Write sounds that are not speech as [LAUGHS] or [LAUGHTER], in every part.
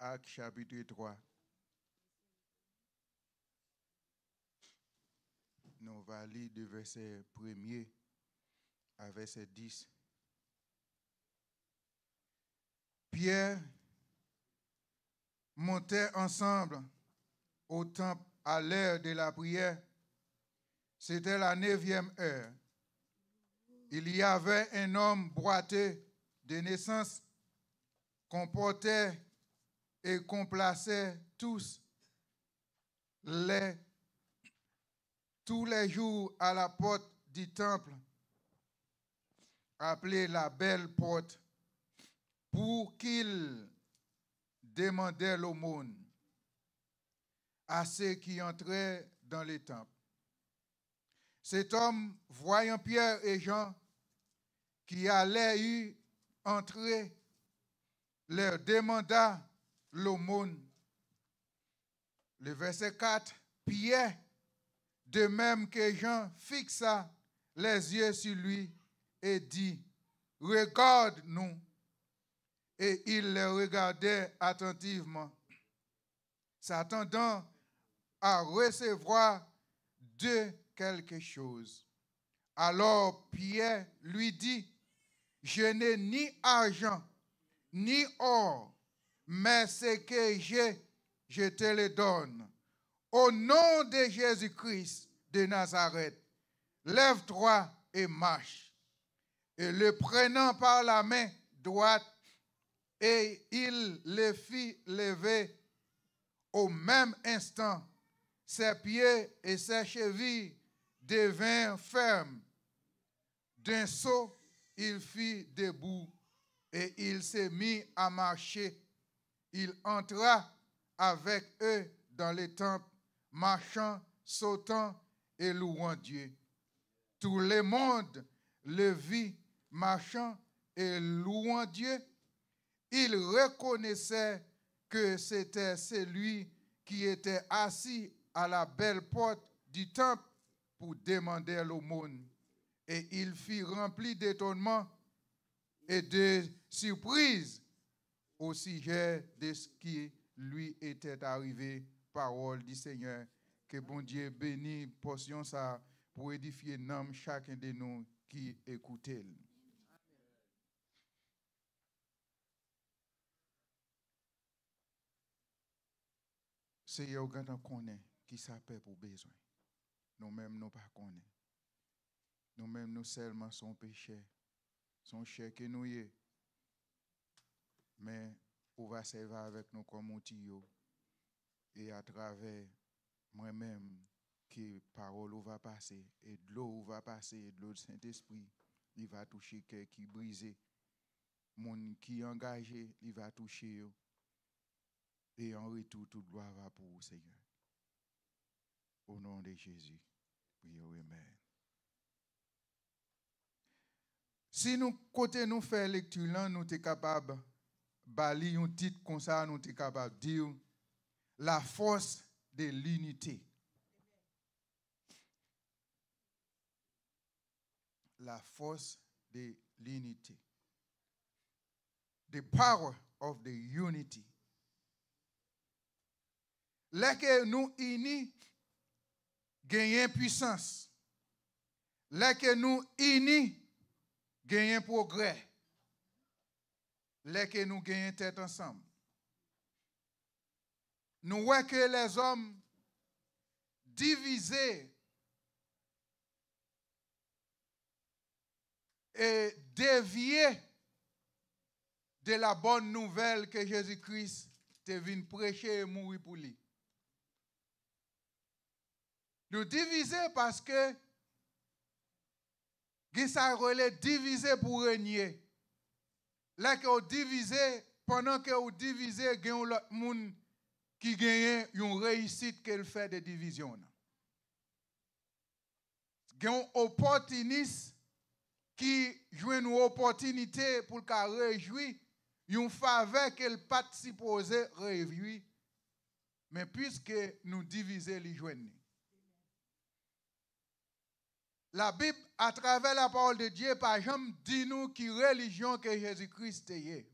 Acte chapitre 3. Nous allons lire du verset 1 à verset 10. Pierre montait ensemble au temple à l'heure de la prière. C'était la neuvième heure. Il y avait un homme boité de naissance, qu'on portait et qu'on tous les, tous les jours à la porte du temple, appelée la belle porte, pour qu'il demandait l'aumône à ceux qui entraient dans les temples. Cet homme, voyant Pierre et Jean qui allaient y entrer, leur demanda l'aumône. Le verset 4, Pierre, de même que Jean, fixa les yeux sur lui et dit, regarde-nous. Et il les regardait attentivement, s'attendant à recevoir de quelque chose. Alors Pierre lui dit, je n'ai ni argent, ni or, mais ce que j'ai, je te le donne. Au nom de Jésus-Christ de Nazareth, lève-toi et marche. Et le prenant par la main droite, et il le fit lever au même instant. Ses pieds et ses chevilles devinrent fermes. D'un saut, il fit debout et il se mit à marcher il entra avec eux dans les temples, marchant, sautant et louant Dieu. Tout le monde le vit marchant et louant Dieu. Il reconnaissait que c'était celui qui était assis à la belle porte du temple pour demander l'aumône. Et il fut rempli d'étonnement et de surprise aussi sujet de ce qui lui était arrivé. Parole du Seigneur. Que bon Dieu bénisse portion ça pour édifier chacun de nous qui écoutait. Seigneur, quand on connaît qui s'appelle pour besoin, nous-mêmes nous pas Nous-mêmes nous seulement son péché, son chèque que nous y mais on va servir avec nous comme outil et à travers moi-même que parole va passer et de l'eau va passer et de l'eau du Saint-Esprit, il va toucher qui brisé, mon qui engagé, il va toucher et en retour toute gloire va pour le Seigneur. Au nom de Jésus, prions amen. Si nous côté nous faire lecture nous sommes capables bali un titre comme ça, nous sommes capables de dire la force de l'unité. La force de l'unité. The power of the unity. Lorsque nous unis, gagnons puissance. Lorsque nous unis, gagnons progrès les que nous gagnons tête ensemble. Nous voyons que les hommes divisés et déviés de la bonne nouvelle que Jésus-Christ est venu prêcher et mourir pour lui. Nous divisés parce que ça sommes divisé pour régner. Là que vous divisez, pendant que vous divisez, il y a l'autre monde qui gagne une réussite qu'elle fait de division. Il y a un opportuniste qui jouent une opportunité pour qu'elle réjouisse une faveur qu'elle pas supposée réjouir. Mais puisque nous divisons les joignons, la Bible, à travers la parole de Dieu, par exemple, dit nous qui religion que Jésus-Christ est.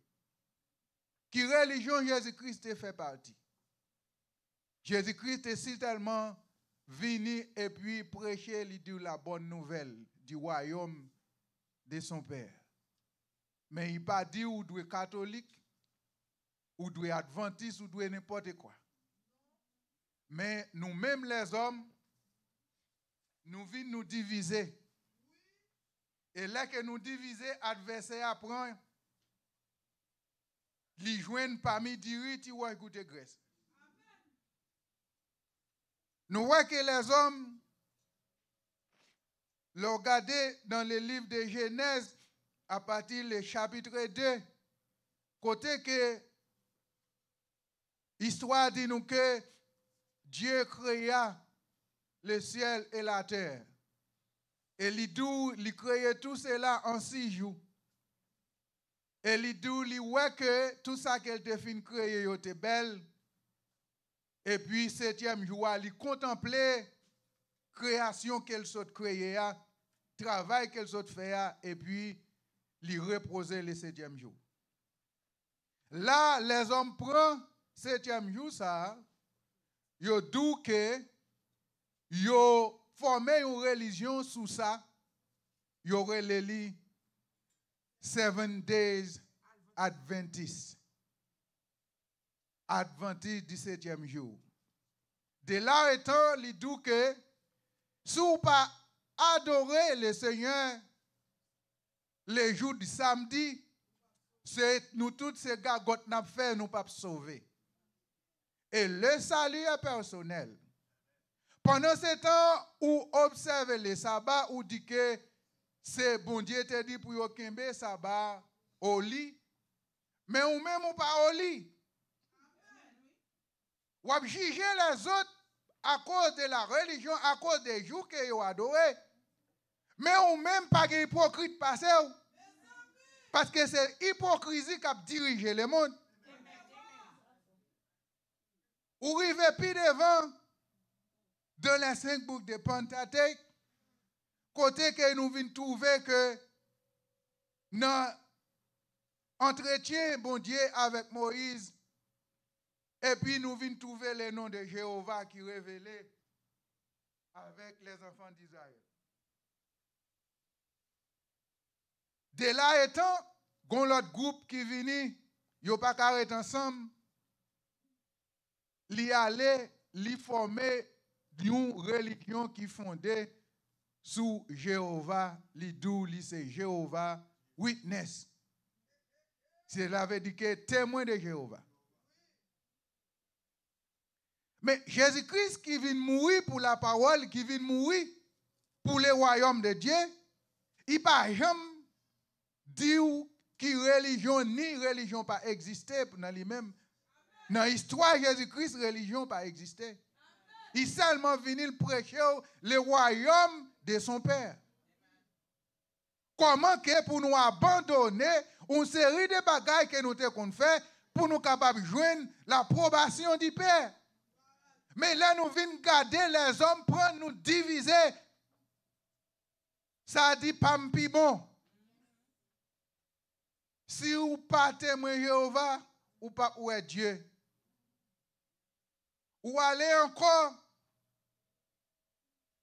Qui religion Jésus-Christ fait partie. Jésus-Christ est si tellement venu et puis prêcher la bonne nouvelle du royaume de son Père. Mais il n'a pas dit ou doit catholique, ou doit adventiste, ou doit n'importe quoi. Mais nous-mêmes les hommes, nous voulons nous diviser. Et là que nous diviser, adversaire apprend. Li joignent parmi diri, tu ou écouter Grèce. Nous voyons que les hommes, le regardez dans le livre de Genèse, à partir du chapitre 2, côté que l'histoire dit nous que Dieu créa le ciel et la terre. Et l'idou, il crée tout cela en six jours. Et l'idou, il que tout ça qu'elle te fin créer était belle. Et puis, septième jour, il contemplait création qu'elle créée, créer, hein, travail qu'elle souhaite faire, hein, et puis, il reposait le septième jour. Là, les hommes prennent septième jour, ça, ils disent que yo formé une religion sous ça, yo releli Seven Days Adventist. Adventiste 17e jour. De là étant, il dit que si vous pas le Seigneur les jours du samedi, c'est nous tous ces gars nous pas sauver. Et le salut est personnel. Pendant ce temps, vous observez les sabbat, ou dit que c'est bon Dieu te dit pour le sabbat au lit, mais ou même ou pas au lit. Ou juger les autres à cause de la religion, à cause des jours que vous adoré. Mais ou même pas être hypocrite Parce que c'est l'hypocrisie qui a dirigé le monde. Ou arrivez plus devant dans les cinq boucles de Pentateuque, côté que nous venons trouver que dans entretien, bon Dieu, avec Moïse, et puis nous venons trouver le nom de Jéhovah qui révèle avec les enfants d'Israël. De là étant, gon l'autre groupe qui vini, yo pas ensemble, li aller, li former d'une religion qui fondait sous Jéhovah, l'idou, c'est Jéhovah Witness. C'est veut dire que témoin de Jéhovah. Mais Jésus-Christ qui vient mourir pour la parole, qui vient mourir pour le royaume de Dieu, il n'a jamais dit qui religion ni religion pas dans lui-même. Dans l'histoire de Jésus-Christ, religion pas il seulement venu prêcher le royaume de son Père. Comment que pour nous abandonner une série de bagailles que nous avons fait pour nous capables de joindre l'approbation du Père. Mais là, nous venons garder les hommes pour nous diviser. Ça dit plus bon. Si vous pas témoin Jéhovah, ou pas où est Dieu. Ou allez encore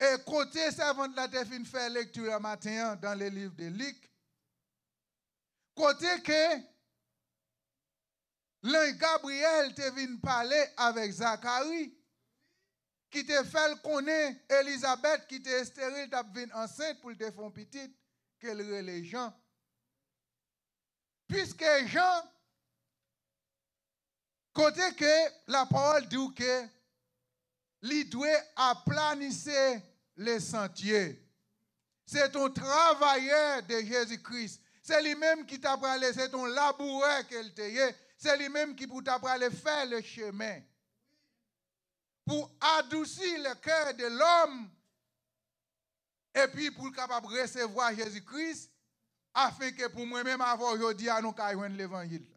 et côté servant de la terre fin faire lecture matin hein, dans les livres de Luc. Côté que l'un Gabriel te vient parler avec Zacharie qui te fait connaître Elisabeth qui était stérile t'a vienne enceinte pour le faire petite qu'elle les Jean. Puisque Jean côté que la parole dit que l'idoué a planisé les sentiers. C'est ton travailleur de Jésus-Christ. C'est lui-même qui t'a parlé, c'est ton laboureur qu'elle t'a C'est lui-même qui t'a aller faire le chemin. Pour adoucir le cœur de l'homme et puis pour capable recevoir Jésus-Christ, afin que pour moi-même, avoir aujourd'hui, nous puissions l'évangile.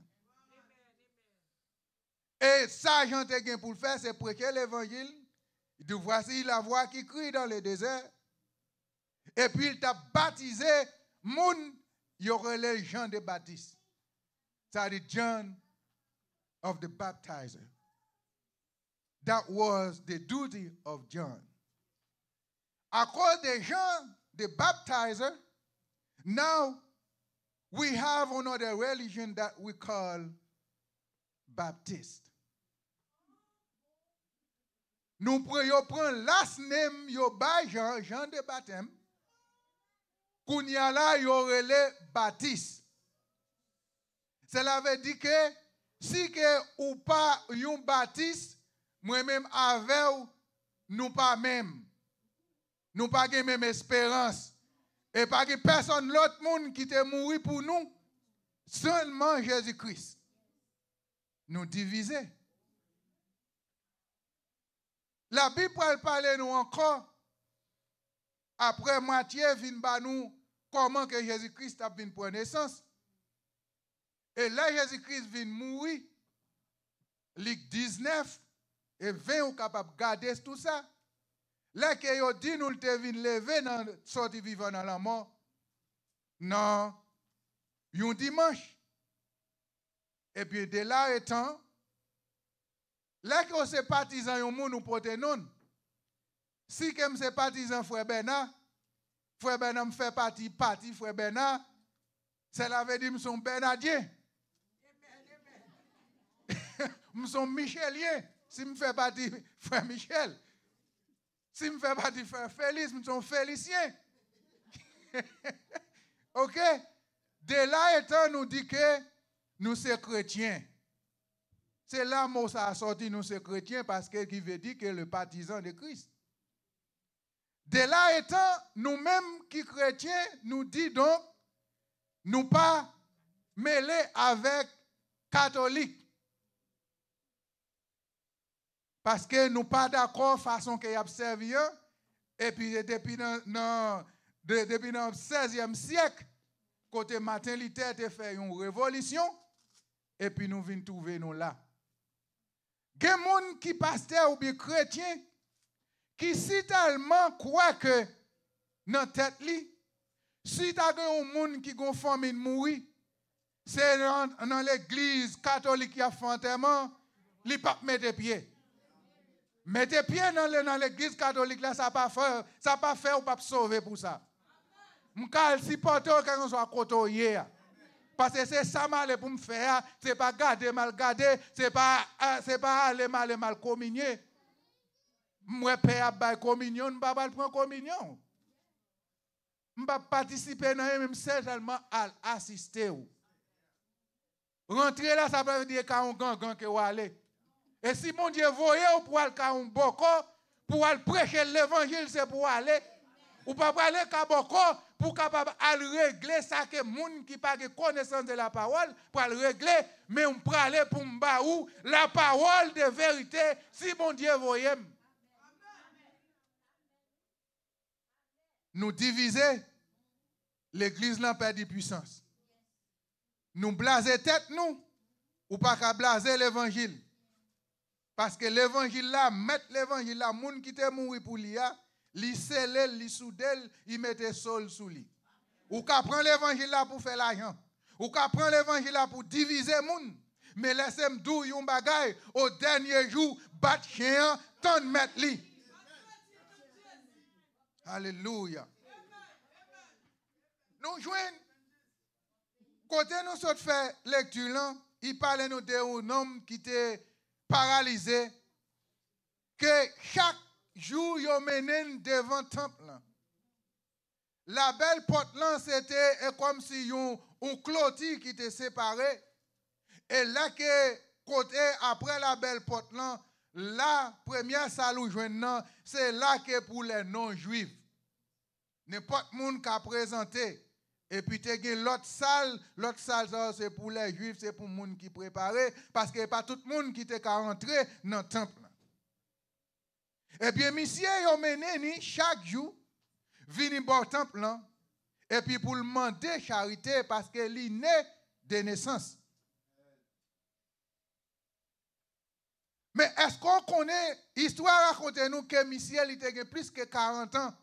Et ça, j'en pour le faire, c'est prêcher l'évangile voici la voix qui crie dans le désert. Et puis il t'a baptisé, moun, il y aurait les gens de Baptiste. C'est-à-dire, John of the Baptizer. That was the duty of John. À cause de Jean the Baptizer, now we have another religion that we call Baptist. Nous prenons l'as name, yo Jean, Jean de baptême. Kounia là, yo relé baptiste. Cela veut dire que si que ou pas yon baptiste, moi-même avec nous pas même. Nous pas même espérance. Et pas que personne l'autre monde qui est mort pour nous. Seulement Jésus-Christ. Nous diviser. La Bible parle nous encore. Après Matthieu vient ba nous comment que Jésus-Christ a venu naissance. Et là Jésus-Christ vient mourir. Luc 19 et 20 on capable garder tout ça. Là que yo dit nous te vinn lever dans sorti vivant dans la mort. Non. Un dimanche. Et puis de là étant Lèk se partisan yon moun ou pote non. si kem se partisan frère bena, frère Bernard me fait partie, parti frère bena, cela veut dire son si me parti partie frère michel. Si me parti partie frère Félix, me son Félicien. [LAUGHS] ok? De là étant nous dit que nous se chrétiens. C'est là que ça a sorti nous, ces chrétiens, parce qu'il veut dire que le partisan de Christ. De là étant, nous-mêmes qui chrétiens, nous dit donc, nous pas mêler avec catholiques. Parce que nous pas d'accord façon qu'ils a hein. Et puis depuis le 16e siècle, côté Martin Luther a fait une révolution. Et puis nous venons trouver nous là. Quelqu'un qui qui pasteur ou bien chrétien, qui si tellement croit que dans tête li, si tu as un monde qui gon famille mouri, c'est dans, l'église catholique qui a fait pas mettre pied. Mettre pied dans l'église catholique là, ça pas faire, ça pas faire ou pas sauver pour ça. M'cal si quand on soit cotoyer parce que c'est ça mal pour me faire, n'est pas garder mal garder, c'est pas euh, c'est pas aller mal mal communier. Moi père bail communion, ne pas prendre communion. Je pas participer dans même seulement à assister. Rentrer là, ça veut dire qu'on gang grand qui va Et si mon Dieu voyait pour aller un boko, pour aller prêcher l'évangile, c'est pour aller ou pas aller Kaboko pour capable régler ça que monde qui pas de connaissance de la parole pour le régler mais on peut aller pour mbaou la parole de vérité si bon Dieu voyait. nous diviser l'église n'a perdu puissance nous blaser tête nous ou pas qu'à blaser l'évangile parce que l'évangile là mettre l'évangile là Moun qui t'est mouri pour l'IA li scellait, li il mettait sol sous lui. Ou qu'à prendre l'évangile là pour faire l'argent. Ou qu'à prendre l'évangile là pour diviser moun. Mais laissez-moi dire un bagay, au dernier jour, bat chien, tant mettre li. Alléluia. Nous jouons. Côté nous sommes fait lecture il parlait nous un homme qui était paralysé, que chaque jour yo menen devant temple La belle porte là c'était eh, comme si yon un clôture qui était séparé et là que côté après la belle porte là la première salle où c'est là que pour les non-juifs le monde qui a présenté et puis tu as l'autre salle, l'autre salle c'est pour les juifs, c'est pour les gens qui préparé. parce que pas tout le monde qui est rentré dans le temple. Et eh puis, monsieur, a mené chaque jour, vini bon temple, et puis pour demander charité parce qu'il est né de naissance. Mais est-ce qu'on connaît, histoire raconte nous que Michel était plus que 40 ans.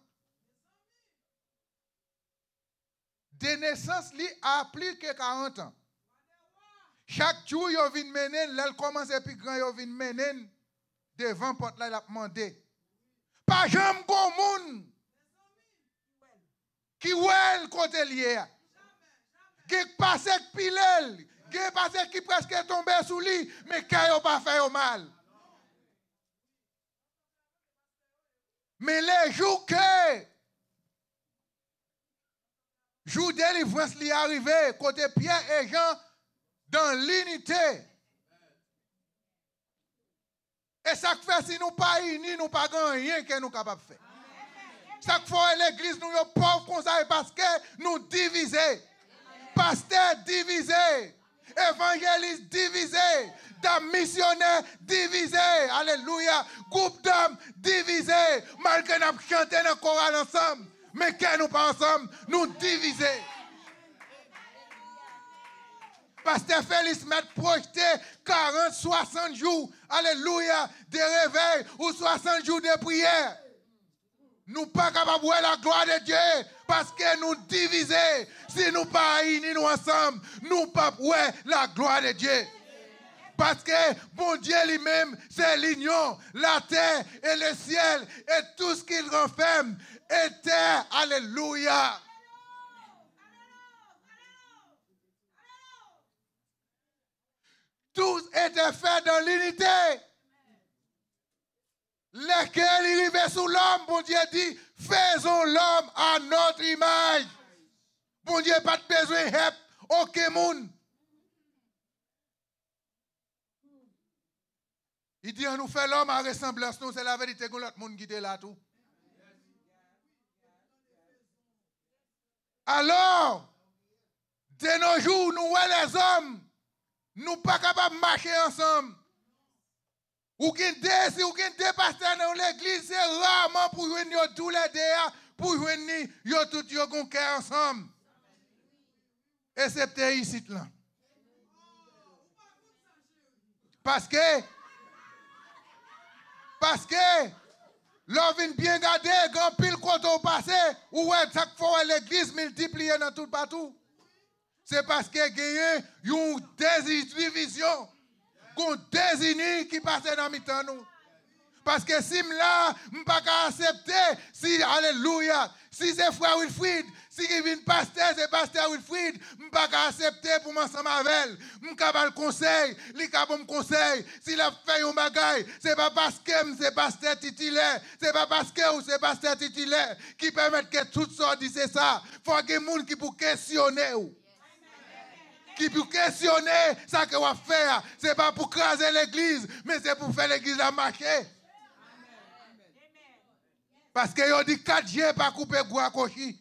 De naissance, il a plus que 40 ans. Chaque jour, il vient mener, il commence et puis grand, il vient mener. Devant porte là, il a demandé. Pas jamais bon monde qui ouel côté lié. Qui passe qui pilel, qui passe qui presque tombé sous lui, mais qui n'a pas fait mal. Mais les jours que jour délivrance li arrivé côté Pierre et Jean dans l'unité et ça fois si nous ne pas unis, nous pas rien que nous capable de faire. chaque fois l'église, nous pauvre pauvre comme ça parce que nous divisons. Pasteur divisé. Évangéliste divisé. Dame missionnaire divisé. Alléluia. Groupe d'hommes divisé. Malgré nous chanté dans le ensemble. Mais que nous pas ensemble, nous divisons que Félix m'a projeté 40, 60 jours, alléluia, de réveil ou 60 jours de prière. Nous pas capables de voir la gloire de Dieu parce que nous divisons. Si nous pas unis nous ensemble, nous pas voir la gloire de Dieu. Parce que bon Dieu lui-même, c'est l'union, la terre et le ciel et tout ce qu'il renferme était, alléluia. tous étaient faits dans l'unité. Lesquels il vivait sous l'homme, bon Dieu dit, faisons l'homme à notre image. Bon Dieu, pas de besoin, help, aucun Il dit, on nous fait l'homme à ressemblance, nous, c'est la vérité que l'autre monde guide là tout. Alors, de nos jours, nous, les hommes, nous pas capables de marcher ensemble. Ou gen des ou pasteurs dans l'église, c'est rarement pour joindre tous les deux, pour joindre tous tout deux ensemble. Excepté ici là. Parce que parce que l'homme bien gardé, grand pile quand on passe, ou chaque fois l'église multipliée dans tout partout. C'est parce que y a une division, qu'on désignée qui passe dans mes temps Parce que si là, je ne pas accepter, si, alléluia, si c'est frère Wilfried, si il vient pasteur, c'est pasteur Wilfried, je ne pas accepter pour m'ensemble avec elle. Je n'ai pas le conseil, il pas me conseil. Si la fait un bagaille, c'est pas parce que c'est pasteur titulaire, C'est pas parce que c'est pasteur titulaire qui permet que tout ça dise ça. Il faut que les gens qui questionner questionner qui peut questionner ça que va faire. Ce n'est pas pour craser l'église, mais c'est pour faire l'église la marcher. Parce que ont dit 4 jours pas couper à cochi.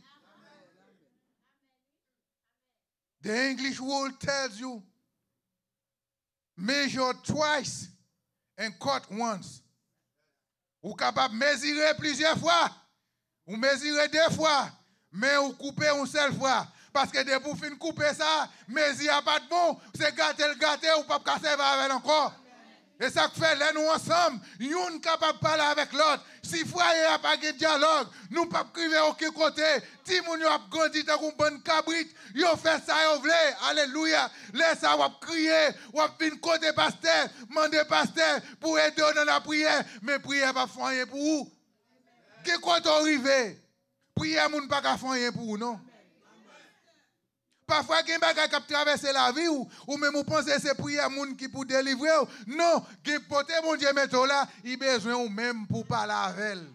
The English word tells you measure twice and cut once. êtes capable de mesurer plusieurs fois. Vous mesurer deux fois. Mais vous couper une seule fois. Parce que dès pour fin couper ça, mais il n'y a pas de bon. C'est gâté le gâté ou pas casser avec encore. Et ça fait, là, nous ensemble, nous sommes capables de parler avec l'autre. Si foyer a pas de dialogue, nous ne pouvons pas crier aucun côté. Si nous avons grandi dans une bonne cabrite, vous fait ça, nous voulons. Alléluia. Laissez ça, vous crier, vous venir côté pasteur, Mandez pasteur pour aider dans la prière. Mais prière pas faire pour vous. Qu'est-ce arrivé? arrive? Prière, nous ne pas faire pour vous, non? Parfois, il y a des gens qui traversent la vie ou, même vous pensez que c'est prière monde qui pour délivrer. Non, il y a des mon Dieu, là, il a besoin ou même pour parler avec elle.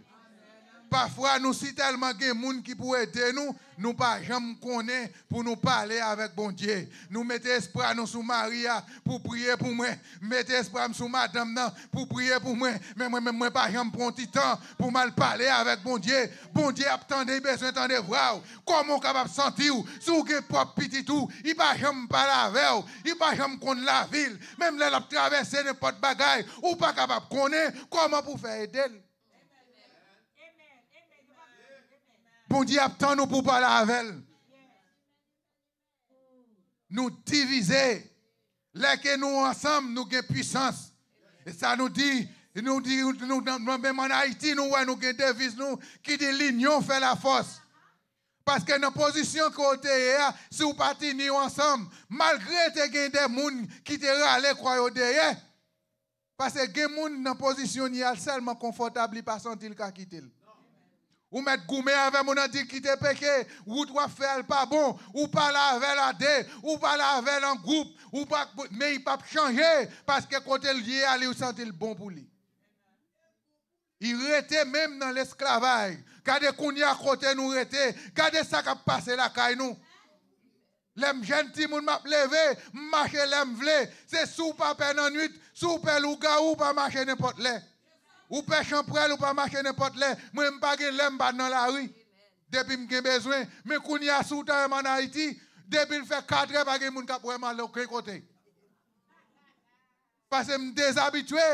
Parfois, nous si tellement de gens qui pour aider nous, nous pas jamais connaît pour nous parler avec bon Dieu. Nous mettons espoir nous sous Maria pour prier pour moi. Mettez espoir sous madame pour prier pour moi. Mais moi même moi pas jamais prendre petit temps pour mal parler avec bon Dieu. Bon Dieu attendez besoin d'entendre voir comment capable sentir sous que propre petit tout, il pas jamais parler avec vous. Il pas jamais connaître la ville. Même là l'a traverser n'importe bagaille ou pas capable connaître comment pour faire aider. Bon Dieu attend nous pour parler avec elle. Nous diviser. Là que nous ensemble, nous avons puissance. Et ça nous dit, nous dit, nous, même en Haïti, nous avons nous, une devise nous, qui dit l'union fait la force. Parce que nos positions côté, hein, si vous partez ensemble, malgré que des gens qui te râlent, croyez derrière. Hein, parce que les gens dans position, ils seulement confortables, ils ne pas sentir qu'ils quittent. Ou mettre goumé avec mon dit qui te péché, ou doit faire pas bon, ou parler avec la dé, ou parler avec un groupe, ou pas, mais il pas changer parce que quand il est allé, il sentait le bon pour lui. Il était même dans l'esclavage. Regardez qu'on y a côté nous était. Regardez ça qui a passé la caille nous. Les jeunes petits moun m'a levé, marcher l'aime vle. C'est sous papier dans nuit, sous pelle ou gaou, pas marcher n'importe là. Ou pe chan prel ou pa mache nepot le. Mwen m bagen lem bad nan la ri. Depi m gen bezwen. M kouni asoutan m an Haiti. Depi m fè katre bagen moun kap wèman lò kre kote. Pase m dezabitwe.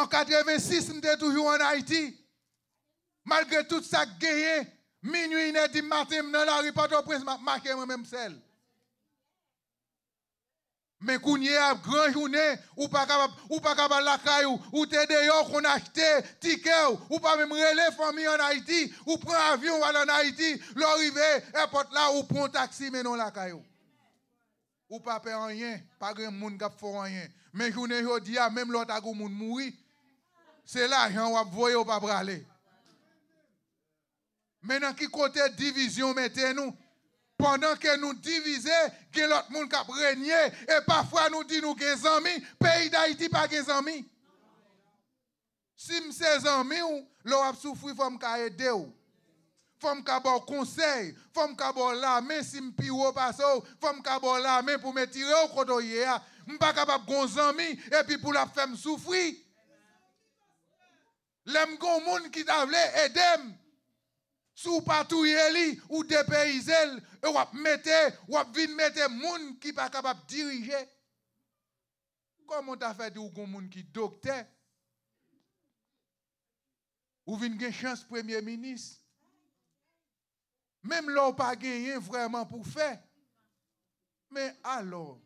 An katre mè sis m de toujou an Haiti. Malgré tout sa geye. Minoui neti martem nan la ri. M pato prez maken mè m sel. Men kounye ap gran jounen, ou pa kabal lakay ou, ou te deyo kon achete tike ou, ou pa mem rele fomi an Haiti, ou pren avyon wala an Haiti, lorive e pot la ou pon taksi menon lakay ou. Ou pa pe an yen, pa gen moun gap for an yen. Men jounen yo diya, menm lor tagou moun mouri, se la jan wap voye ou pa brale. Menan ki kote divizyon meten nou? Pendant que nous divisons, il y l'autre monde qui régné. Et parfois, nous disons que nous amis. pays d'Haïti pas des amis. Si je suis amis, l'on a souffert, il faut me aider. Il faut me conseil. Il faut bon la main si je suis pire pas ça. Il faut me la main pour me tirer au côté. Ah. Je ne suis pas capable amis et puis pour la femme souffrir. Les gens qui t'avaient aidé, si vous pas ou dépayser, e ou mettez, ou vin mettre moun qui pas capables de diriger. Comment t'as fait ou gens moun qui docteur? Ou vin gen chance premier ministre? Même l'on pas gagné vraiment pour faire. Mais alors,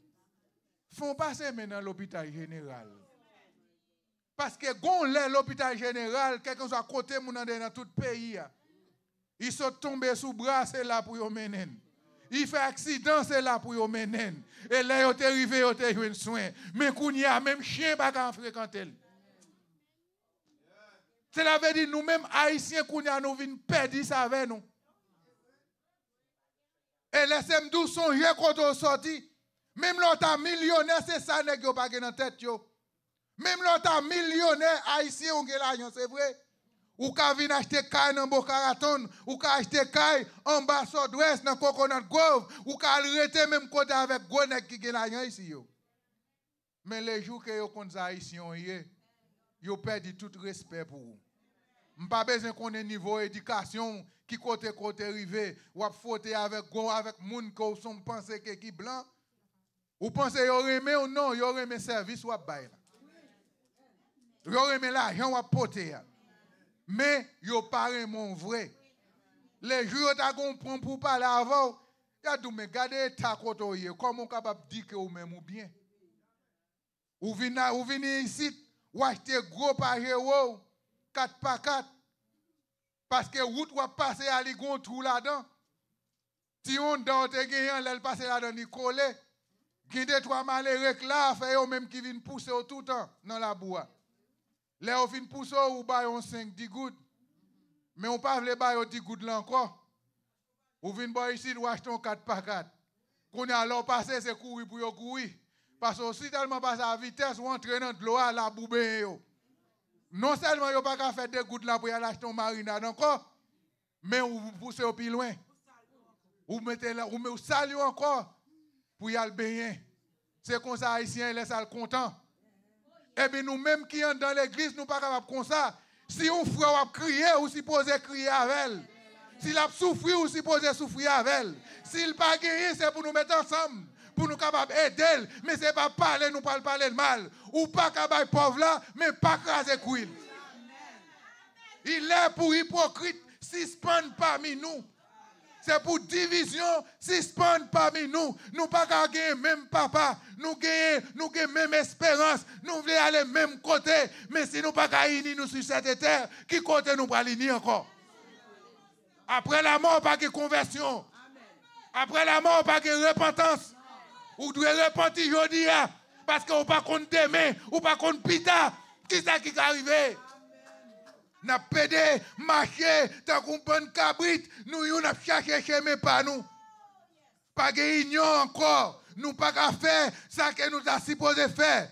font passer maintenant l'hôpital général. Parce que quand l'hôpital général, quelqu'un soit à côté moun dans tout le pays. Ils sont tombés sous bras, c'est là pour mener. Il fait accident, c'est là pour yon menen. Et là, yon te rive, yon soin. Mais qu'on y a même chien pas qu'en fréquenté. Cela veut dire, nous-mêmes, haïtiens, qu'on nous avons perdre ça avec nous. Et laissez-moi 12 son yeux quand on sorti. Même l'autre millionnaire, c'est ça, n'est pas dans tête, yo. Même l'autre millionnaire haïtien, on est là, c'est vrai. Ou ka vini acheter caille nan Boca Raton, ou ka acheter caille en bas sud-ouest dans Coconut Grove, ou ka rester même côté avec gros nèg qui gagne ici yo. Mais les jours que yo compte haïtien yé, yo perdu tout respect pour vous. M'pas besoin qu'on ait niveau éducation qui côté côté rivé, ou a fauter avec gros avec moun que son penser que qui blanc. Ou pensez yo remé ou non, yo remé service ou a bail. Yo remé l'argent ou a poter mais yo paraît mon vrai. Les jours t'a comprend pour parler avant, y a tout mais regardez ta côté comment capable dire que ou même ou bien. Ou vina ou venez ici, ou acheter gros pajero ou 4 par 4 parce que route va passer à l'igon trou là-dedans. Si on dans te gagnant, l'elle passer là-dedans, ni collé. Guider trois malheureux là, fait eux même qui viennent pousser tout temps dans la bois. Les ou fin pousser, ou bay on 5 10 gouttes. Mais on pas vle bay 10 gouttes là encore. On vient boy ici ou acheter 4 par 4. Qu'on a alors passer c'est courir pour les courir. Parce que si tellement passe à vitesse ou entraînant de l'eau à la boue. Non seulement yo pas faire des gouttes là pour les acheter un marinade encore, mais on pousse au plus loin. On salue encore pour y aller C'est comme ça haïtien laisse le content. Eh bien, nous-mêmes qui sommes dans l'église, nous ne sommes pas capables comme ça. Si un frère a crié, ou poser crier avec elle. S'il a souffri, ou poser souffrir avec elle. S'il n'a pas guéri, c'est pour nous mettre ensemble. Pour nous capables aider. Mais ce n'est pas parler, nous pas parler mal. Ou pas de pauvre là, mais pas craser couille. Il est pour hypocrite, pas parmi nous c'est pour division suspendre parmi nous. Nous pas gagner même papa, nous gagner nous même espérance, nous voulons aller même côté, mais si nous pas gagner nous sur cette terre, qui côté nous pas encore Après la mort, pas de conversion. Après la mort, pas de repentance. Vous devez repentir aujourd'hui hein, parce que vous pas compte demain, ou pas compte pita. Qui ça qui est arrivé? n'a pédé, marché, t'as une bonne cabrit, nous yon a cherché chemin pas nous. Pas gagnons encore, nous pas qu'à faire ça que nous avons supposé faire.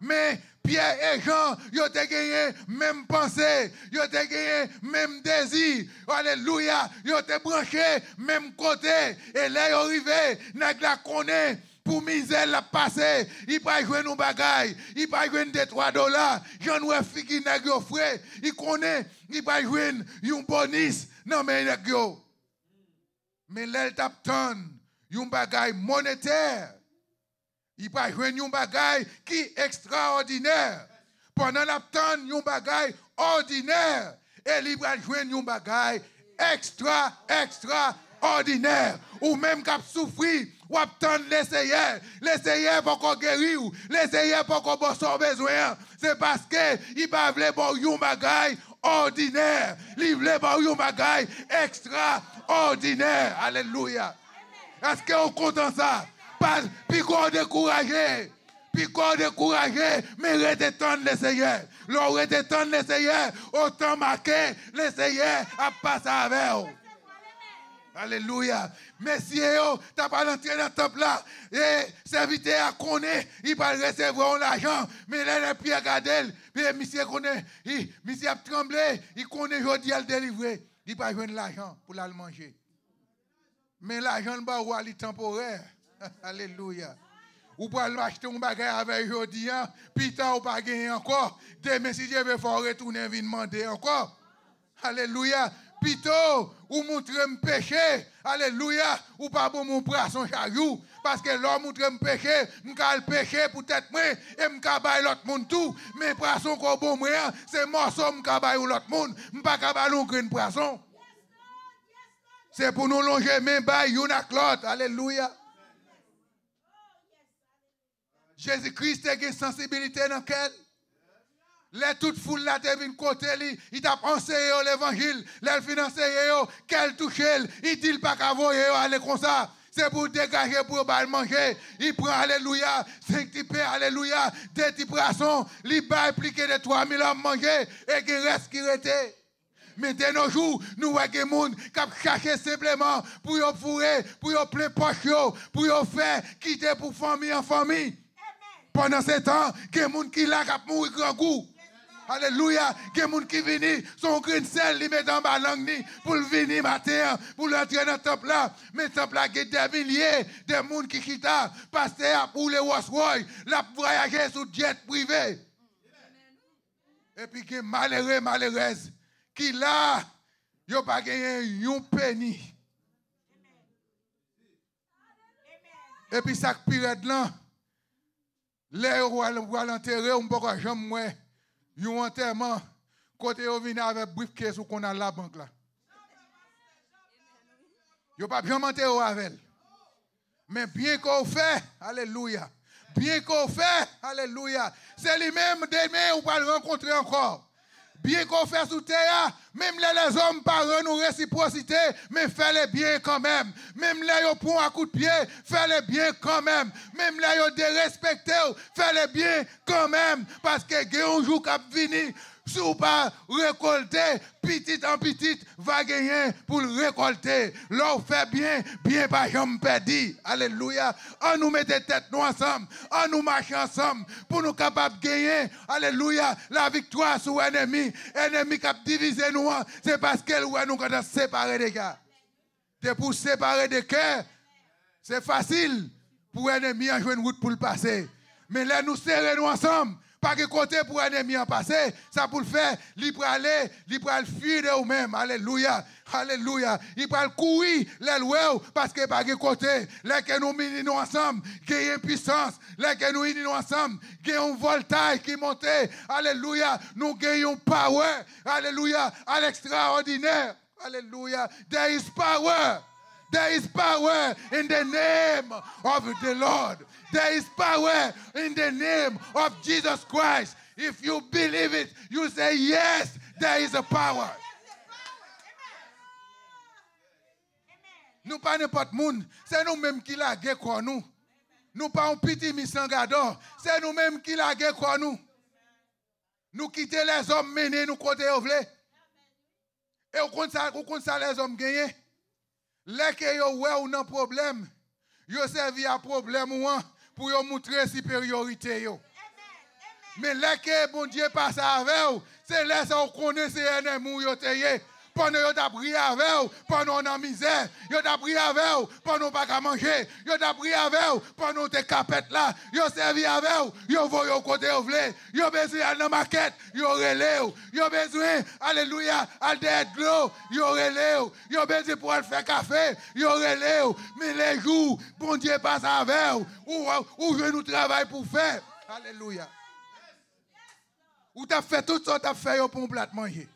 Mais Pierre et Jean, ils ont gagné même pensée, ils ont gagné même désir. Alléluia, ils ont branché même côté. Et là, ils arrivés, ils la connaissent pour miser la passer, il pas jouer nos bagailles, il pas jouer des 3 dollars, j'en ou figi nèg yo frère, il connaît, il pas jouer un bonus, non mais nèg Mais l'el tap ton, un bagaille monétaire. Il pas jouer un bagaille qui extraordinaire. Pendant la un bagaille ordinaire et il va jouer un bagaille extra extra ordinaire, ou même qui souffrir, ou attendre le Seigneur, l'essayer, Seigneur pour qu'on guérisse, l'essayer pour qu'on bon besoin. C'est parce qu'il ne veut pas yon bagay ordinaire. ne veut pas yon bagay extraordinaire. Alléluia. Est-ce qu'on dans ça? Pas, puis qu'on découragé puis qu'on découragé, mais redétendre l'essayer, Seigneurs. L'on redétendre de autant marqué, l'essayer Seigneur à passer avec Alléluia. Messieurs, tu n'as pas l'entrée dans le temple là. Et serviteur ne il va recevoir l'argent. Mais là, les pieds regardent. Puis monsieur connaît, il, a tremblé. Il connaît aujourd'hui à le délivrer. Il va joindre l'argent pour le manger. Mais l'argent, le est temporaire. [LAUGHS] Alléluia. Ou pouvez l'acheter acheter un bagage avec aujourd'hui, hein. puis ou pas gagner encore. Demain, si je veux, il faut retourner et demander encore. Alléluia. Pito ou moutre mpeche, aleluya, ou pa bou moun prason chayou. Paske lò moutre mpeche, mkal peche pou tèt mwen, e mkabay lot moun tou. Men prason kou bou mwen, se monson mkabay ou lot moun, mpa kabay loun kren prason. Se pou nou lonje men bay, yon ak lot, aleluya. Jezi kris te gen sensibilite nan ken. Les toutes foules là, te vin côté ils il enseigné l'évangile, les financiers yo, qu'elle ils il dit pas qu'à aller comme ça. C'est pour dégager, pour pas manger. ils prennent, alléluia, saint père alléluia, deux petits poissons, il va des de 3000 hommes manger, et qu'il reste qui restait? Mais de nos jours, nous voyons des gens qui cherchent simplement pour y fourrer, pour y plein poche, pour y faire quitter pour famille en famille. Pendant ce temps, il y a des gens qui là mouru grand coup, Alléluia. Il y a des gens qui viennent, son grain sel, ils mettent en langue pour venir matin, pour entrer dans le temple Mais le temple a des milliers de gens qui quittent, pasteur pour les Roy, la voyager sous jet privé. Et puis, il malheureux, qui là, ils n'ont pas gagné un penny. Et puis, ça pire là, les rois l'enterrer, on ne peut pas Yon enterrement, côté vous venez avec briefcase ou qu'on a la banque là. Yon pas bien monté avec elle. Mais bien qu'on fait, alléluia. Bien qu'on fait, alléluia. C'est lui-même demain ou pas le rencontrer encore bien qu'on fait sous terre, même les, hommes par nous réciprocité, mais fais les bien quand même. Même les au point à coup de pied, fais les bien quand même. Même les dérespectent, fais les bien quand même. Parce que un jour qui venir, si vous pas récolter, petit en petit, va gagner pour récolter. L'on fait bien, bien pas jamais perdu. Alléluia. On nous met des têtes nous ensemble. On nous marche ensemble pour nous capables de gagner. Alléluia. La victoire sur l'ennemi. L'ennemi qui a divisé nous, c'est parce qu'elle nous a séparé des gars. De pour séparer des cœurs, c'est facile pour l'ennemi à jouer une route pour le passer. Mais là, nous serrons nous ensemble pas de côté pour ennemi en passé, ça pour le faire, libre aller, libre le fuir de vous-même. Alléluia. Alléluia. Il peut courir les louer parce que pas de côté. Les que nous nous ensemble, qui puissance. Les que nous nous ensemble, qui un voltage qui monte. Alléluia. Nous gagnons power. Alléluia. À l'extraordinaire. Alléluia. There is power. There is power in the name of the Lord. There is power in the name of Jesus Christ. If you believe it, you say yes, there is a power. Nou pa ne pat moun, se nou menm ki la ge kwa nou. Nou pa un piti misangador, se nou menm ki la ge kwa nou. Nou kite les om mene nou kote yo vle. E ou kont sa les om genye. Leke yo we ou nan problem, yo se vi a problem ou an. pour montrer supériorité. Mais là que bon Dieu passe avec vous, c'est là qu'on connaît ces pendant que t'a pris avec vous, pendant en misère, yo t'a prié avec vous, pendant pas qu'à manger, yo t'a prié avec vous, pendant tes capettes là, yo servi avec vous, yo voyez au côté vous voulez, yo besoin la maquette, yo as yo besoin, alléluia, à dead glow, yo as yo besoin pour faire café, yo relève, mais les jours, bon Dieu passe avec vous, ou, ou je nous travaille pour faire, alléluia. Ou t'as fait tout ça, t'as fait pour un manger.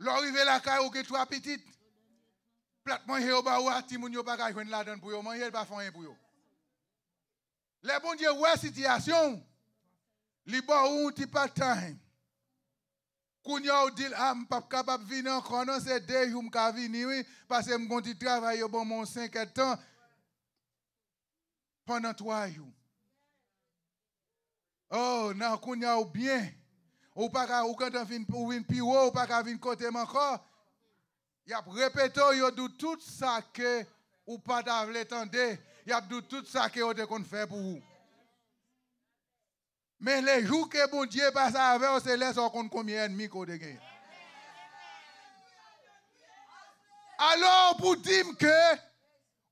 lorive la kay ouke twa pitit, plat mwenye yo ba ou ati mwenye yo ba gajwen ladan bouyo, mwenye yo ba fanyen bouyo. Le bon diye wè sityasyon, li ba ou ti patayen, kounye ou dil am pap kapap vi nan konan, se dey yon ka vi niwi, pase mgon ti travay yo bon moun 5 etan, panan twa yon. Oh nan kounye ou byen, ou pas ou quand on vient ou vient piro ou pas vient côté encore y a répété yo dou tout ça que ou pas vle tande. y a tout ça que ou te kon pour vous mais les jours que bon Dieu passe avec on se laisse on combien d'ennemis qu'on de alors pour dire que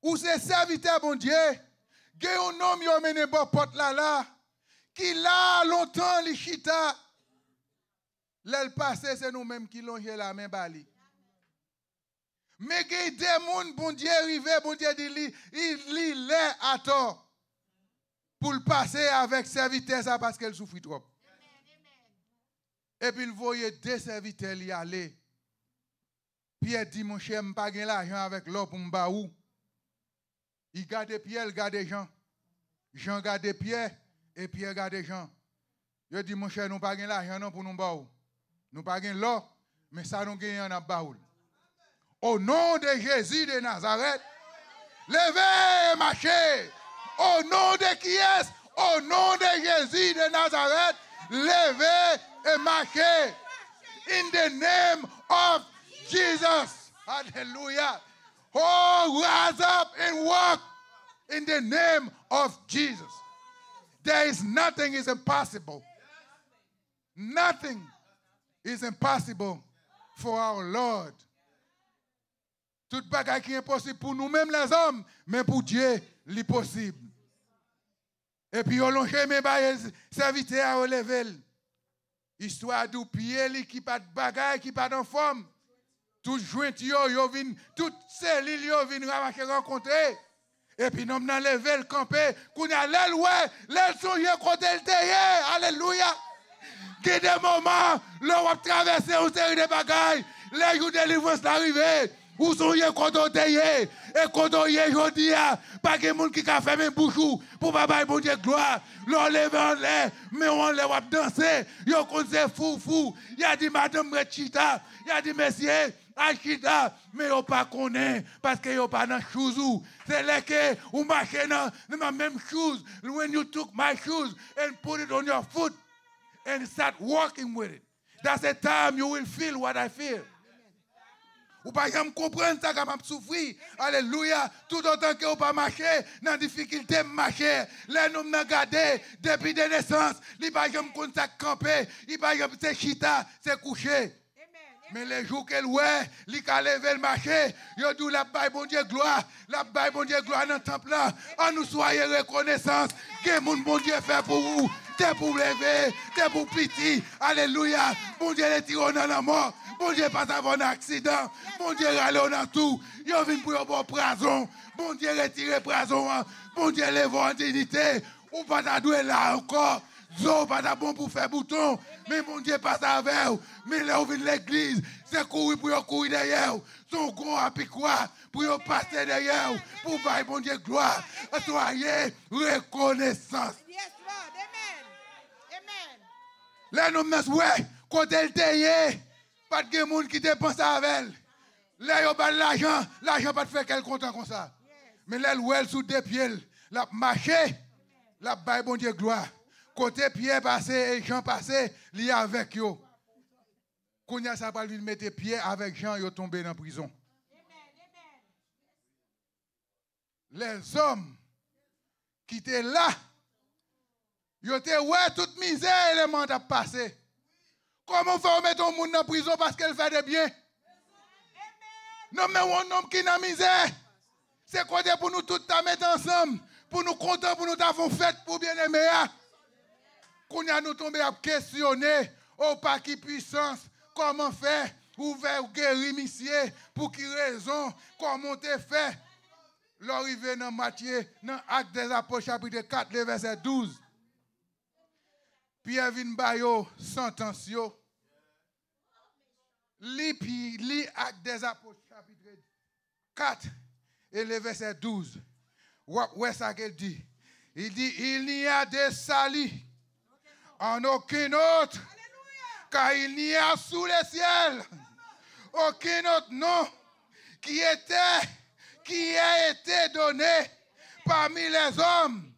ou se serviteur bon Dieu a un homme yo mené bon porte là là qui là longtemps les chita L'elle passé, c'est nous-mêmes qui longe la main bali. Mais il y a des gens, bon Dieu, arrivé, bon Dieu dit, il l'est à tort pour le passer avec serviteur parce qu'elle souffre trop. Et puis il voyait deux serviteurs y aller. Pierre dit, mon cher, je pas l'argent avec l'eau pour me Il garde Pierre, il gens. Jean. Jean garde Pierre et Pierre garde Jean. Il dit, mon cher, nous pas l'argent pour nous baou. Nous pa gen lò, men sa nou gen yon baoul. Au nom de Jésus de Nazareth, levez et marchez. Au nom de qui est? Au nom de Jésus de Nazareth, levez et marchez. In the name of Jesus. Hallelujah. Oh, rise up and walk in the name of Jesus. There is nothing is impossible. Nothing C'est impossible pour notre Lord. Tout qui est possible pour nous-mêmes, les hommes, mais pour Dieu l'impossible. possible. Et puis on longe mes bails s'inviter à relever. Histoire de pied qui pas de qui qui pas dans forme. Tout joint yo, yo vin, tout cellule yo vin ramasser rencontrer. Et puis nous avons levé le campé, qu'on a l'aile, ouais, l'aile sur côté le Alléluia que des moments, l'on va traverser une série de bagailles, les jours de délivrance arrivent. Où sont les quand on Et quand on t'aille aujourd'hui, pas que monde qui a fermé le bouchon pour papa et pour Dieu gloire. L'on lève en l'air, mais on lève en danser. Il y a fou fou. Il y a dit madame Rechita. Il a dit monsieur Achita. Mais il pas connaît parce qu'il n'y a pas de chouzou. C'est là que vous marchez dans la même chose. When you took my shoes and put it on your foot and start walking with it. That's the time you will feel what I feel. Ou pa pas jamais comprendre ça capable soufri. Alléluia. Tout autant que vous pas marché dans difficulté marché. Les nous nan gardé depuis de naissance, il pas jamais compte ça camper, il pas jamais c'est chita, c'est couché. Mais les jours qu'elle ouais, il a levé le marché, yo dou la paix, bon Dieu gloire, la baille bon Dieu gloire dans temple là. En nous soyez reconnaissance, que mon bon Dieu fait pour vous. T'es pour lever, t'es pour pitié. Alléluia. Bon Dieu les tire dans la mort. Bon Dieu pas avant un accident. Bon Dieu râle dans tout. Je viens pour bon prison. Bon Dieu retire prison. Bon Dieu lève en dignité. va pas là encore. Zo pas ta bon pour faire bouton. Mais mon Dieu passe avec vous. Mais là, de l'église. C'est courir pour courir derrière vous. Son grand à quoi pour vous passer derrière Pour bailler mon Dieu gloire. Soyez reconnaissance. Yes, Lord. Amen. Amen. Là, nous sommes ouais. Quand elle était, pas de monde qui dépense avec elle. Là, ils ont bah, l'argent. L'argent pas de faire quel content comme ça. Mais là, elle sous des pieds. La marché. La baille, mon Dieu, gloire. Côté Pierre passé et Jean passé, il avec eux. Quand ça va lui mettre Pierre avec Jean, est tombé dans la prison. Les hommes qui étaient là, ils étaient ouais toute misère les a passé. Comment faire mettre un monde la prison parce qu'elle fait des biens? Non, mais un homme qui est dans misère. C'est quoi pour nous tous mettre ensemble? Pour nous content, pour nous avoir fait pour bien aimer. Ah? Qu'on a nous tombé à questionner, au oh, pas qui puissance, comment faire, ouvert ou guérir monsieur, pour qui raison, comment faire fait. L'arrivée dans Matthieu, dans l'acte des Apôtres, chapitre 4, le verset 12. Pierre vient, bayo sentence yo. Li Acte des Apôtres, chapitre 4, et le verset 12. Où est-ce qu'il dit? Il dit, il y a des salis en aucun autre. Car il n'y a sous le ciel aucun autre nom qui était, qui a été donné parmi les hommes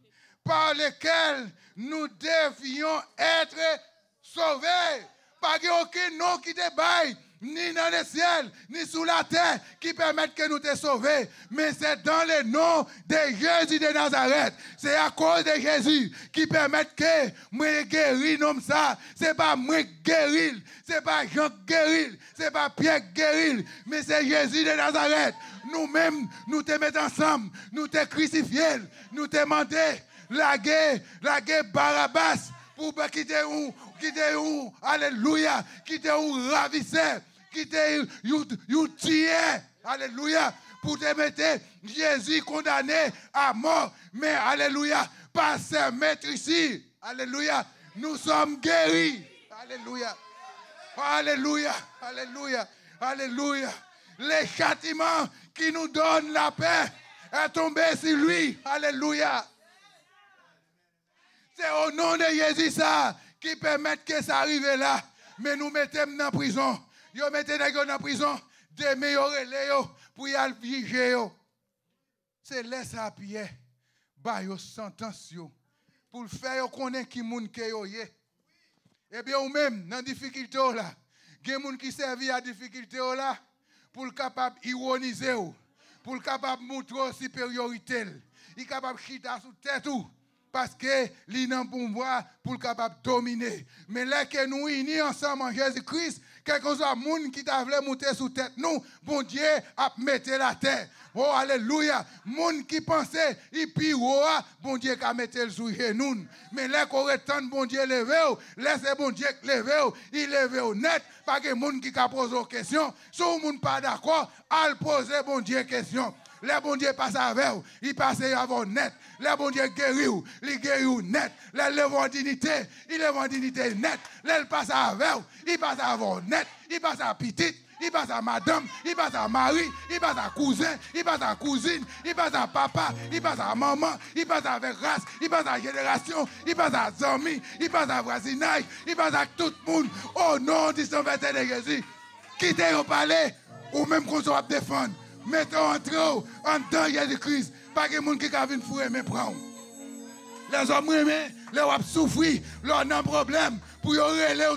par lesquels nous devions être sauvés. Pas aucun nom qui débaille ni dans le ciel, ni sous la terre, qui permettent que nous te sauver. Mais c'est dans le nom de Jésus de Nazareth. C'est à cause de Jésus qui permettent que moi guérir comme ça. C'est pas moi guérir, c'est pas Jean guérir, c'est pas Pierre guérir, mais c'est Jésus de Nazareth. Nous-mêmes, nous te mettons ensemble, nous te crucifions, nous te demandons la guerre, la guerre Barabbas pour quitter où, quitter où, alléluia, quitter où Ravisser! qui te tué, alléluia, pour te mettre Jésus condamné à mort. Mais alléluia, par se mettre ici, alléluia, nous sommes guéris. Alléluia. Alléluia. Alléluia. Alléluia. Les châtiments qui nous donnent la paix est tombé sur lui. Alléluia. C'est au nom de Jésus ça qui permet que ça arrive là. Mais nous mettons en prison. Yo mettez les gens en prison, déméliorez les pour y aller C'est laisser à pied, par yo pour faire connaître qui moun ke yo ye. bien, ou même, dans la difficulté il y a qui à la difficulté pour le capable ironiser, pour le capable montrer leur supériorité. capable de tête parce que l'inan pour capable dominer. Mais là que nous sommes ensemble en Jésus-Christ, quelque soit monde qui t'a voulu monter sous tête nous bon Dieu a mis la terre oh alléluia monde qui pensait il pire oh, ah, bon Dieu a mettre le sous nous mais là qu'on retente bon Dieu lever oh, laissez bon Dieu lever oh, il veut net parce que monde qui a posé question si on monde pas d'accord al pose bon Dieu question les bon Dieu passe avec vous, il passe avant net. Les bon Dieu guérit vous, il guérit net. Les lève dignité, il lève dignité net. Les passe avec vous, il passe avant net. Il passe à petite, il passe à madame, il passe à mari, il passe à cousin, il passe à cousine, il passe à papa, il passe à maman, il passe avec race, il passe à génération, il passe à zombie, il passe à voisinage, il passe à tout le monde. Au nom du Saint-Vertin de Jésus, quittez au palais ou même qu'on soit défendre mettons entre eux, en temps, il y Christ. Pas que monde qui viennent fouiller, mais prendre. Les hommes aimés, les hommes souffrent, leur ont problème, pour y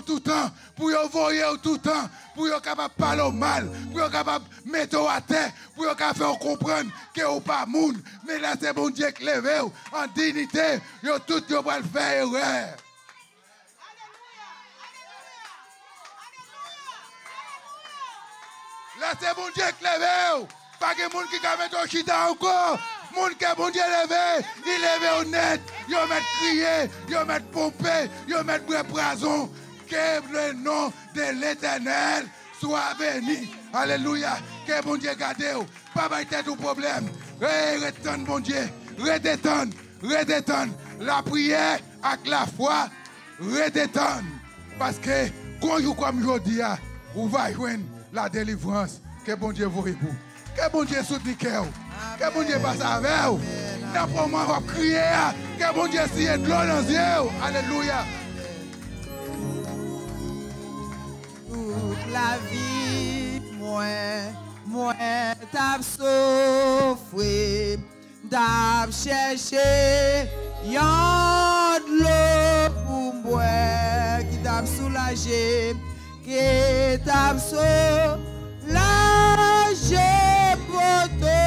tout le temps, pour y voyer tout le temps, pour y capable de parler mal, pour y capable de mettre à terre, pour y capable comprendre que vous pas monde, mais là c'est bon Dieu qui lève en dignité, yo tout le faire erreur. c'est mon Dieu qui vu Pas que les gens qui gamet au chita encore. gens que mon Dieu ils il lève honnête. ils met crié, yo pompe, pompé, Ils met bré prison. Que le nom de l'éternel soit béni. Alléluia. Que mon Dieu garde. Pas mal tête au problème. mon Dieu. Redétonne. Redétonne. La prière avec la foi. Redétonne. Parce que quand je comme je dis, vous va joindre la délivrance que bon Dieu vous répond. Que bon Dieu soutient Que bon Dieu passe avec vous. D'après moi, on va crier. Que bon Dieu s'y est dans les yeux. Alléluia. Toute la vie, moi, moi, t'as souffert. T'as cherché. Y'a de l'eau pour moi qui t'a soulagé que t'as soulagé pour toi.